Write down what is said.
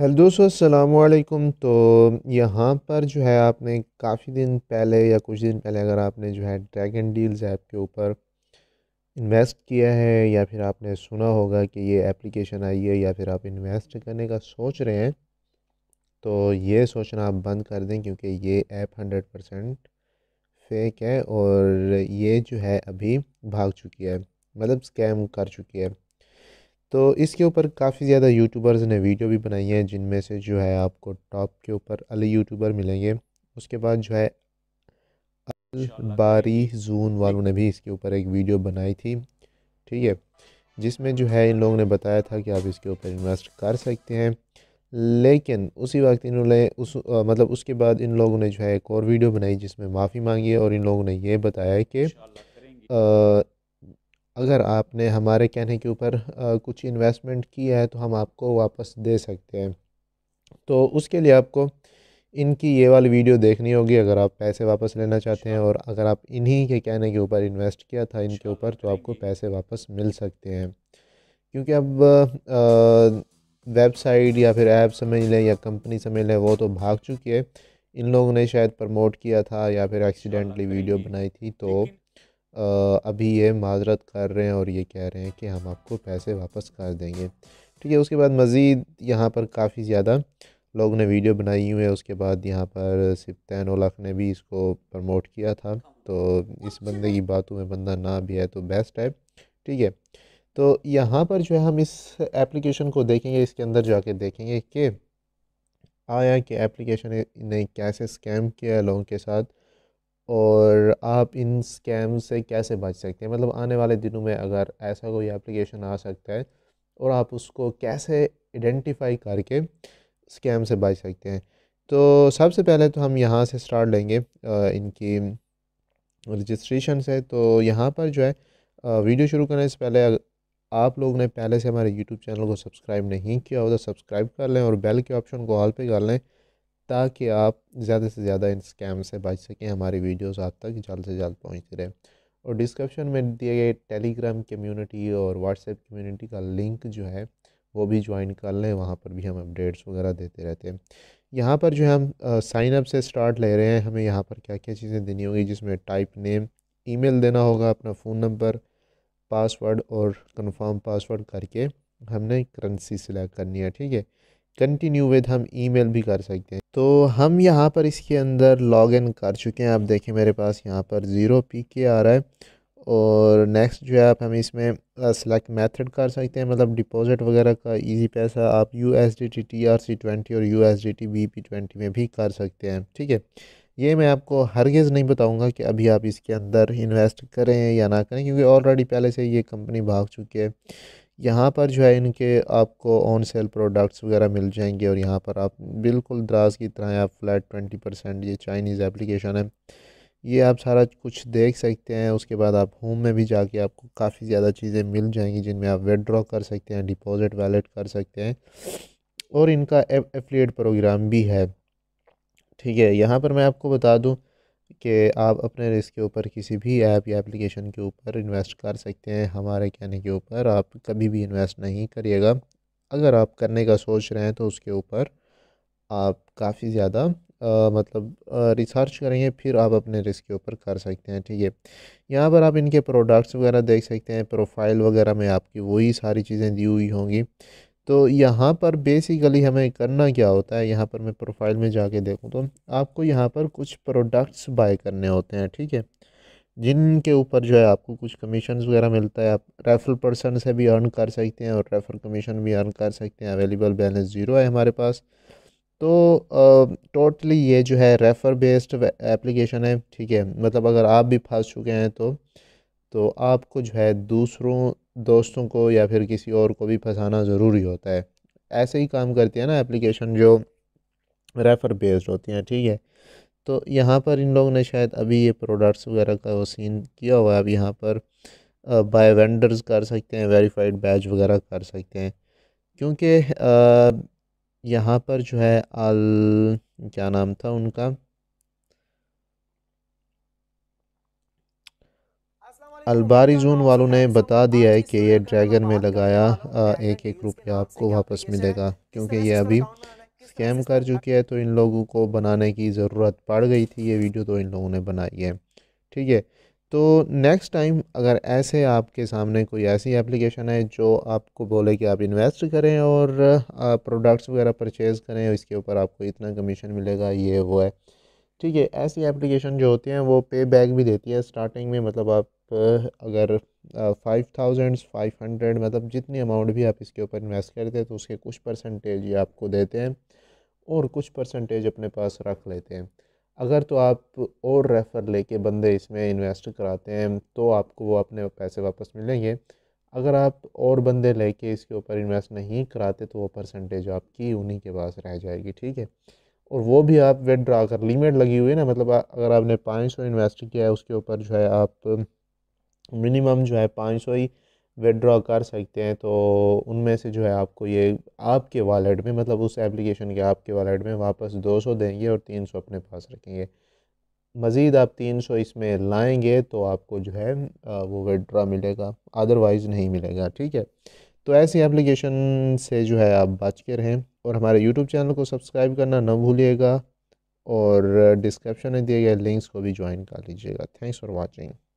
Hello दोस्तों असलकुम तो यहाँ पर जो है आपने काफ़ी दिन पहले या कुछ दिन पहले अगर आपने जो है ड्रैगन डील्स ऐप के ऊपर इन्वेस्ट किया है या फिर आपने सुना होगा कि ये एप्लीकेशन आई है या फिर आप इन्वेस्ट करने का सोच रहे हैं तो ये सोचना आप बंद कर दें क्योंकि ये ऐप हंड्रेड परसेंट फेक है और ये जो है अभी भाग चुकी है मतलब स्कैम कर चुकी है तो इसके ऊपर काफ़ी ज़्यादा यूट्यूबर्स ने वीडियो भी बनाई हैं जिनमें से जो है आपको टॉप के ऊपर अली यूट्यूबर मिलेंगे उसके बाद जो है अल बारी जून वालों ने भी इसके ऊपर एक वीडियो बनाई थी ठीक है जिसमें जो है इन लोगों ने बताया था कि आप इसके ऊपर इन्वेस्ट कर सकते हैं लेकिन उसी वक्त इन्होंने उस आ, मतलब उसके बाद इन लोगों ने जो है एक और वीडियो बनाई जिसमें माफ़ी मांगी और इन लोगों ने ये बताया कि अगर आपने हमारे कहने के ऊपर कुछ इन्वेस्टमेंट किया है तो हम आपको वापस दे सकते हैं तो उसके लिए आपको इनकी ये वाली वीडियो देखनी होगी अगर आप पैसे वापस लेना चाहते हैं अच्छा। और अगर आप इन्हीं के कहने के ऊपर इन्वेस्ट किया था इनके ऊपर तो आपको पैसे वापस मिल सकते हैं क्योंकि अब वेबसाइट या फिर ऐप समझ लें या कंपनी समझ लें वो तो भाग चुकी है इन लोगों ने शायद प्रमोट किया था या फिर एक्सीडेंटली वीडियो बनाई थी तो अभी ये माजरत कर रहे हैं और ये कह रहे हैं कि हम आपको पैसे वापस कर देंगे ठीक है उसके बाद मज़ीद यहाँ पर काफ़ी ज़्यादा लोगों ने वीडियो बनाई हुई है उसके बाद यहाँ पर सिप्तान उलख ने भी इसको प्रमोट किया था तो इस बंदे की बातों में बंदा ना भी है तो बेस्ट है ठीक है तो यहाँ पर जो है हम इस एप्लीकेशन को देखेंगे इसके अंदर जाके देखेंगे कि आया कि एप्लीकेशन ने कैसे स्कैम किया है लोगों के साथ और आप इन स्कैम से कैसे बच सकते हैं मतलब आने वाले दिनों में अगर ऐसा कोई एप्लीकेशन आ सकता है और आप उसको कैसे आइडेंटिफाई करके स्कैम से बच सकते हैं तो सबसे पहले तो हम यहाँ से स्टार्ट लेंगे इनकी रजिस्ट्रेशन से तो यहाँ पर जो है वीडियो शुरू करने से पहले आप लोग ने पहले से हमारे यूट्यूब चैनल को सब्सक्राइब नहीं किया हो तो सब्सक्राइब कर लें और बेल के ऑप्शन को ऑल पे कर लें ताकि आप ज़्यादा से ज़्यादा इन स्कैम से बच सकें हमारी वीडियोस आप तक जल्द से जल्द पहुँचती रहे और डिस्क्रिप्शन में दिए गए टेलीग्राम कम्युनिटी और व्हाट्सएप कम्युनिटी का लिंक जो है वो भी ज्वाइन कर लें वहाँ पर भी हम अपडेट्स वगैरह देते रहते हैं यहाँ पर जो है हम साइन अप से स्टार्ट ले रहे हैं हमें यहाँ पर क्या क्या चीज़ें देनी होगी जिसमें टाइप नेम ईमेल देना होगा अपना फ़ोन नंबर पासवर्ड और कन्फर्म पासवर्ड करके हमने करेंसी सिलेक्ट करनी है ठीक है कंटिन्यू विद हम ईमेल भी कर सकते हैं तो हम यहाँ पर इसके अंदर लॉग इन कर चुके हैं आप देखें मेरे पास यहाँ पर ज़ीरो पी के आ रहा है और नेक्स्ट जो है आप हम इसमें सेलेक्ट uh, मेथड कर सकते हैं मतलब डिपॉजिट वगैरह का इजी पैसा आप U S D T T R C twenty और U S D T B P twenty में भी कर सकते हैं ठीक है ये मैं आपको हरगिज़ नहीं बताऊंगा कि अभी आप इसके अंदर इन्वेस्ट करें या ना करें क्योंकि ऑलरेडी पहले से ये कंपनी भाग चुकी है यहाँ पर जो है इनके आपको ऑन सेल प्रोडक्ट्स वगैरह मिल जाएंगे और यहाँ पर आप बिल्कुल दराज की तरह आप फ्लैट ट्वेंटी परसेंट ये चाइनीज़ एप्लीकेशन है ये आप सारा कुछ देख सकते हैं उसके बाद आप होम में भी जाके आपको काफ़ी ज़्यादा चीज़ें मिल जाएंगी जिनमें आप विदड्रॉ कर सकते हैं डिपॉजिट वैलेट कर सकते हैं और इनका एफिलिएट प्रोग्राम भी है ठीक है यहाँ पर मैं आपको बता दूँ कि आप अपने रिस्क के ऊपर किसी भी ऐप या एप्लीकेशन के ऊपर इन्वेस्ट कर सकते हैं हमारे कहने के ऊपर आप कभी भी इन्वेस्ट नहीं करिएगा अगर आप करने का सोच रहे हैं तो उसके ऊपर आप काफ़ी ज़्यादा मतलब रिसर्च करेंगे फिर आप अपने रिस्क के ऊपर कर सकते हैं ठीक है यहाँ पर आप इनके प्रोडक्ट्स वगैरह देख सकते हैं प्रोफाइल वगैरह में आपकी वही सारी चीज़ें दी हुई होंगी तो यहाँ पर बेसिकली हमें करना क्या होता है यहाँ पर मैं प्रोफाइल में जाके देखूँ तो आपको यहाँ पर कुछ प्रोडक्ट्स बाय करने होते हैं ठीक है जिनके ऊपर जो है आपको कुछ कमीशन वगैरह मिलता है आप रेफरल पर्सन से भी अर्न कर सकते हैं और रेफर कमीशन भी अर्न कर सकते हैं अवेलेबल बैलेंस ज़ीरो है हमारे पास तो टोटली ये जो है रेफ़र बेस्ड एप्लीकेशन है ठीक है मतलब अगर आप भी फंस चुके हैं तो तो आपको जो है दूसरों दोस्तों को या फिर किसी और को भी फंसाना ज़रूरी होता है ऐसे ही काम करती है ना एप्लीकेशन जो रेफ़र बेस्ड होती हैं ठीक है तो यहाँ पर इन लोगों ने शायद अभी ये प्रोडक्ट्स वगैरह का वो सीन किया हुआ है अब यहाँ पर बाय वेंडर्स कर सकते हैं वेरीफाइड बैच वगैरह कर सकते हैं क्योंकि यहाँ पर जो है आल क्या नाम था उनका अलबारी जोन वालों ने बता दिया है कि ये ड्रैगन में लगाया एक एक रुपया आपको वापस मिलेगा क्योंकि ये अभी स्कैम कर चुकी है तो इन लोगों को बनाने की ज़रूरत पड़ गई थी ये वीडियो तो इन लोगों ने बनाई है ठीक है तो नेक्स्ट टाइम अगर ऐसे आपके सामने कोई ऐसी एप्लीकेशन है जो आपको बोले कि आप इन्वेस्ट करें और प्रोडक्ट्स वगैरह परचेज़ करें इसके ऊपर आपको इतना कमीशन मिलेगा ये वो है ठीक है ऐसी एप्लीकेशन जो होती हैं वो पे बैक भी देती है स्टार्टिंग में मतलब आप अगर फाइव थाउजेंड फाइव हंड्रेड मतलब जितनी अमाउंट भी आप इसके ऊपर इन्वेस्ट करते हैं तो उसके कुछ परसेंटेज ये आपको देते हैं और कुछ परसेंटेज अपने पास रख लेते हैं अगर तो आप और रेफ़र लेके बंदे इसमें इन्वेस्ट कराते हैं तो आपको वो अपने पैसे वापस मिलेंगे अगर आप और बंदे लेके इसके ऊपर इन्वेस्ट नहीं कराते तो वो परसेंटेज आपकी उन्हीं के पास रह जाएगी ठीक है और वो भी आप विदड्रा कर लिमिट लगी हुई है ना मतलब अगर आपने पाँच सौ इन्वेस्ट किया है उसके ऊपर जो है आप मिनिमम जो है पाँच सौ ही विड्रॉ कर सकते हैं तो उनमें से जो है आपको ये आपके वॉलेट में मतलब उस एप्लीकेशन के आपके वॉलेट में वापस दो सौ देंगे और तीन सौ अपने पास रखेंगे मज़ीद आप तीन सौ इसमें लाएंगे तो आपको जो है वो विदड्रा मिलेगा अदरवाइज़ नहीं मिलेगा ठीक है तो ऐसी एप्लीकेशन से जो है आप बच के रहें और हमारे यूट्यूब चैनल को सब्सक्राइब करना ना भूलिएगा और डिस्क्रिप्शन में दिए गए लिंक्स को भी ज्वाइन कर लीजिएगा थैंक्स फॉर वॉचिंग